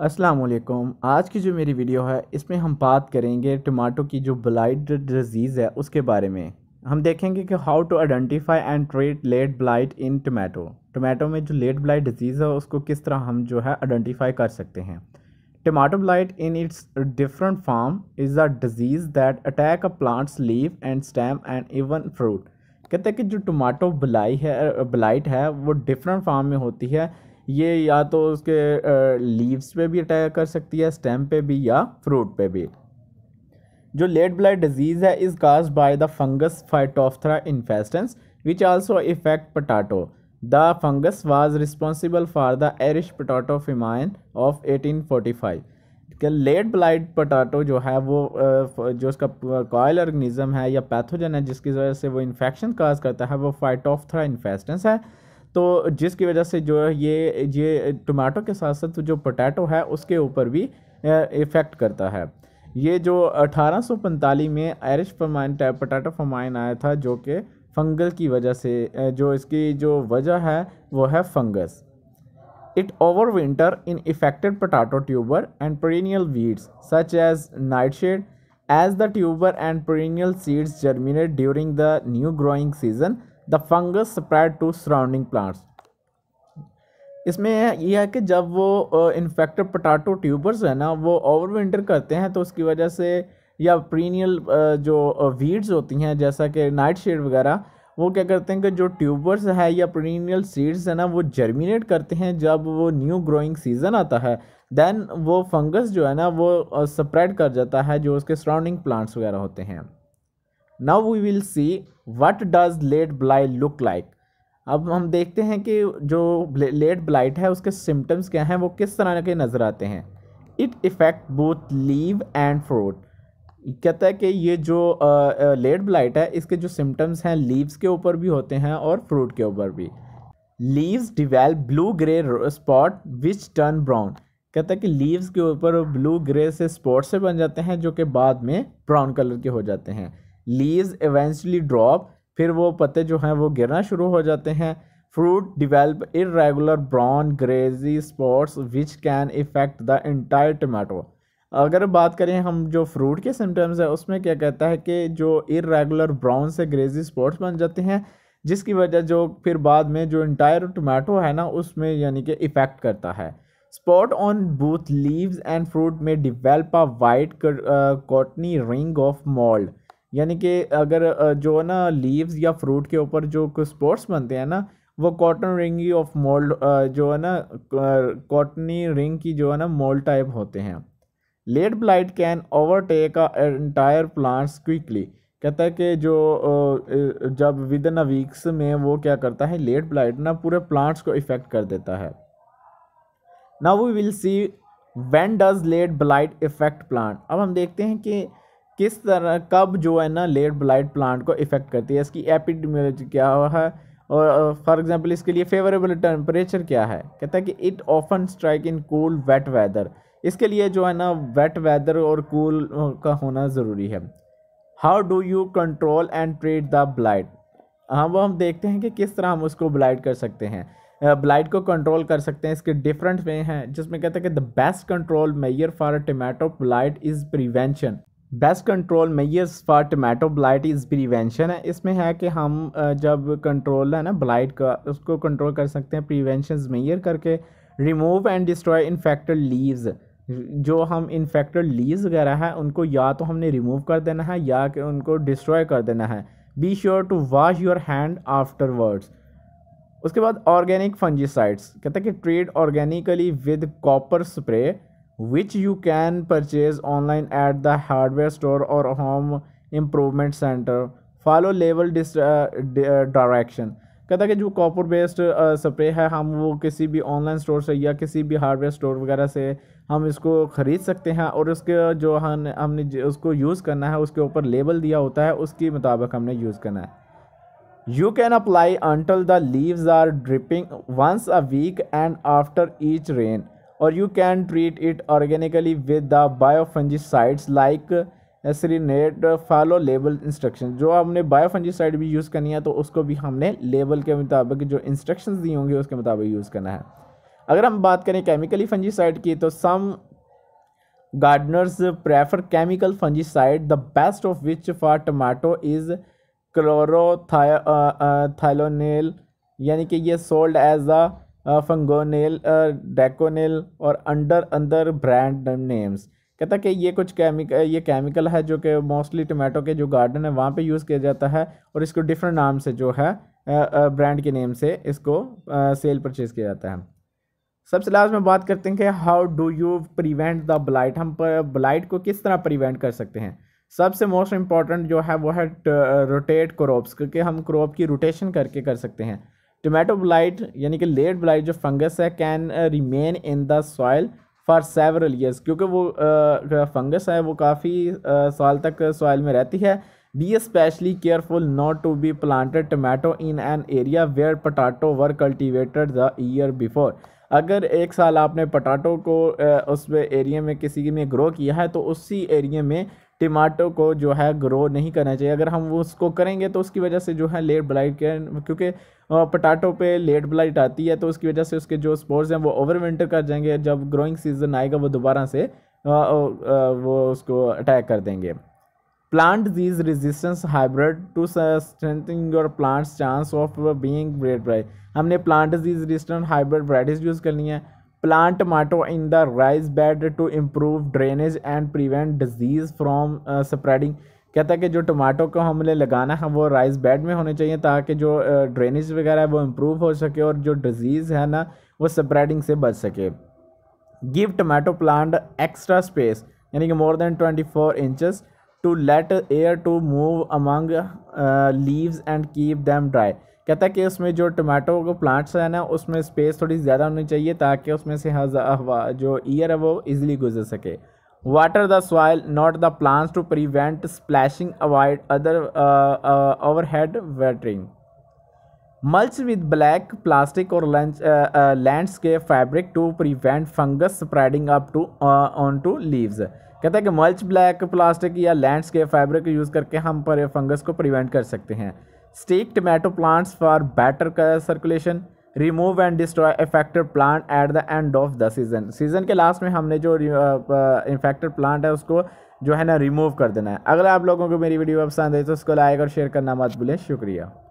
असलम आज की जो मेरी वीडियो है इसमें हम बात करेंगे टमाटो की जो ब्लाइट डिजीज़ है उसके बारे में हम देखेंगे कि how to identify and treat late blight in tomato tomato में जो लेट ब्लाइट डिजीज़ है उसको किस तरह हम जो है आइडेंटिफाई कर सकते हैं tomato blight in its different form is a disease that attack a plants leave and stem and even fruit कहते हैं कि जो टमाटो ब्लाई है ब्लाइट है वो डिफरेंट फार्म में होती है ये या तो उसके लीव्स पे भी अटैक कर सकती है स्टेम पे भी या फ्रूट पे भी जो लेट ब्लड डिजीज़ है is cause by the fungus Phytophthora infestans which also affect potato the fungus was responsible for the Irish potato famine of 1845 late blight potato जो है वो जो उसका कॉयल ऑर्गेनिज्म है या पैथोजन है जिसकी वजह से वो इन्फेक्शन काज करता है वो फाइटोफ्थरा इन्फेस्टेंस है तो जिसकी वजह से जो है ये ये टमाटो के साथ साथ जो पोटैटो है उसके ऊपर भी इफ़ेक्ट करता है ये जो अठारह में Irish famine type potato famine आया था जो कि फंगल की वजह से जो इसकी जो वजह है वो है fungus it overwinter in affected potato tuber and perennial weeds such as nightshade as the tuber and perennial seeds germinate during the new growing season the fungus spread to surrounding plants इसमें यह है कि जब वो infected potato tubers है ना वो over winter करते हैं तो उसकी वजह से या प्रीनियल जो वीड्स होती हैं जैसा कि नाइट शेड वगैरह वो क्या करते हैं कि जो ट्यूबर्स है या प्रीनियल सीड्स है ना वो जर्मिनेट करते हैं जब वो न्यू ग्रोइंग सीज़न आता है दैन वो फंगस जो है ना वो स्प्रेड कर जाता है जो उसके सराउंडिंग प्लांट्स वगैरह होते हैं now we will see what does late blight look like अब हम देखते हैं कि जो लेट ब्लाइट है उसके सिम्टम्स क्या हैं वो किस तरह के नज़र आते हैं it affect both leave and fruit कहता है कि ये जो लेट ब्लाइट है इसके जो सिम्टम्स हैं लीव्स के ऊपर भी होते हैं और फ्रूट के ऊपर भी leaves develop blue grey spot which turn brown कहता है कि लीव्स के ऊपर ब्लू ग्रे से स्पॉट से बन जाते हैं जो कि बाद में ब्राउन कलर के हो जाते हैं लीज एवेंचुअली ड्रॉप फिर वो पत्ते जो हैं वो गिरना शुरू हो जाते हैं fruit develop irregular brown greasy spots which can affect the entire tomato अगर बात करें हम जो फ्रूट के सिम्टम्स हैं उसमें क्या कहता है कि जो इरेगुलर ब्राउन से ग्रेजी स्पॉट्स बन जाते हैं जिसकी वजह जो फिर बाद में जो इंटायर टोमेटो है ना उसमें यानी कि इफ़ेक्ट करता है spot on both leaves and fruit में develop a white cottony ring of mould यानी कि अगर जो है ना लीव्स या फ्रूट के ऊपर जो कुछ स्पोर्ट्स बनते हैं ना वो कॉटन रिंग ऑफ मोल्ड जो है ना कॉटनी रिंग की जो है ना मोल्ड टाइप होते हैं late blight can overtake a entire plants quickly कहता है कि जो जब विद इन अ वीक्स में वो क्या करता है लेट ब्लाइट ना पूरे प्लांट्स को इफ़ेक्ट कर देता है ना we will see when does late blight affect plant अब हम देखते हैं कि किस तरह कब जो है ना लेट ब्लाइट प्लांट को इफेक्ट करती है इसकी एपिडमियोलॉजी क्या है और फॉर एग्जांपल इसके लिए फेवरेबल टेम्परेचर क्या है कहता है कि it often strike in cool wet weather इसके लिए जो है ना वेट वेदर और कूल का होना ज़रूरी है how do you control and treat the blight हाँ वो हम देखते हैं कि किस तरह हम उसको ब्लाइट कर सकते हैं ब्लाइट को कंट्रोल कर सकते हैं इसके डिफरेंट वे हैं जिसमें कहते हैं कि the best control measure for tomato blight is prevention best control measures for tomato blight is prevention है इसमें है कि हम जब कंट्रोल है ना ब्लाइट का उसको कंट्रोल कर सकते हैं प्रिवेंशन मेयर करके remove and destroy infected leaves जो हम इन्फेक्टेड लीव्स वगैरह हैं उनको या तो हमने रिमूव कर देना है या कि उनको डिस्ट्रॉय कर देना है be sure to wash your hand afterwards उसके बाद ऑर्गेनिक फंजीसाइड्स कहते हैं कि treat organically with copper spray which you can purchase online at the hardware store or home improvement centre follow label uh, uh, direction कहता है कि जो copper based spray है हम वो किसी भी ऑनलाइन स्टोर से या किसी भी हार्डवेयर स्टोर वगैरह से हम इसको ख़रीद सकते हैं और उसके जो हम हमने उसको यूज़ करना है उसके ऊपर लेबल दिया होता है उसके मुताबिक हमने यूज़ करना है you can apply until the leaves are dripping once a week and after each rain or you can treat it organically with the biofungicides like serenade follow label instruction जो हमने बायोफंजीसाइड भी यूज़ करनी है तो उसको भी हमने लेबल के मुताबिक जो इंस्ट्रक्शन दी होंगी उसके मुताबिक यूज़ करना है अगर हम बात करें केमिकली फंजीसाइड की तो some gardeners prefer chemical fungicide the best of which for tomato is chlorol यानी कि ये सोल्ड एज अ फंगोनेल डेकोनेल और अंडर अंदर ब्रांड नेम्स कहता कि ये कुछ केमिकल ये केमिकल है जो कि मोस्टली टोमेटो के जो गार्डन है वहाँ पे यूज़ किया जाता है और इसको डिफरेंट नाम से जो है ब्रांड के नेम से इसको सेल परचेज़ किया जाता है सबसे लास्ट में बात करते हैं कि how do you prevent the blight हम ब्लाइट को किस तरह प्रिवेंट कर सकते हैं सबसे मोस्ट इम्पॉर्टेंट जो है वो है रोटेट क्रॉप्स क्योंकि हम क्रॉप की रोटेशन करके कर सकते हैं टोमेटो ब्लाइट यानी कि लेट ब्लाइट जो फंगस है can remain in the soil for several years क्योंकि वो फंगस uh, है वो काफ़ी uh, साल तक सॉयल में रहती है be specially careful not to be planted tomato in an area where potato were cultivated the year before अगर एक साल आपने पटाटो को uh, उस एरिया में किसी में ग्रो किया है तो उसी एरिया में टमाटो को जो है ग्रो नहीं करना चाहिए अगर हम उसको करेंगे तो उसकी वजह से जो है लेट ब्लाइट के क्योंकि पटाटो पे लेट ब्लाइट आती है तो उसकी वजह से उसके जो स्पोर्ट्स हैं वो ओवर विंटर कर जाएंगे जब ग्रोइंग सीजन आएगा वो दोबारा से वो उसको अटैक कर देंगे plant these resistance hybrid to strengthen your plants chance of being bread bright हमने plant disease resistant hybrid varieties use करनी है plant tomato in the rice bed to improve drainage and prevent disease from uh, spreading कहता है कि जो tomato को हमने लगाना है वो राइस बेड में होने चाहिए ताकि जो ड्रेनेज uh, वगैरह है वो इम्प्रूव हो सके और जो डिजीज़ है ना वो स्प्रेडिंग से बच सके give tomato plant extra space यानी कि more than twenty four inches to let air to move among leaves and keep them dry कहता है कि उसमें जो टमाटो के प्लांट्स है ना उसमें स्पेस थोड़ी ज़्यादा होनी चाहिए ताकि उसमें से हवा जो ईयर है वो ईजिली गुजर सके water the soil not the plants to prevent splashing avoid other over watering mulch with black plastic or landscape fabric to prevent fungus spreading up to on to leaves कहता है कि mulch black plastic या landscape fabric use करके हम पर fungus को prevent कर सकते हैं Stake tomato plants for better circulation remove and destroy affected plant at the end of the season season के लास्ट में हमने जो इन्फेक्टेड प्लांट है उसको जो है ना रिमूव कर देना है अगर आप लोगों को मेरी वीडियो पसंद है तो उसको लाइक और शेयर करना मत भूलें शुक्रिया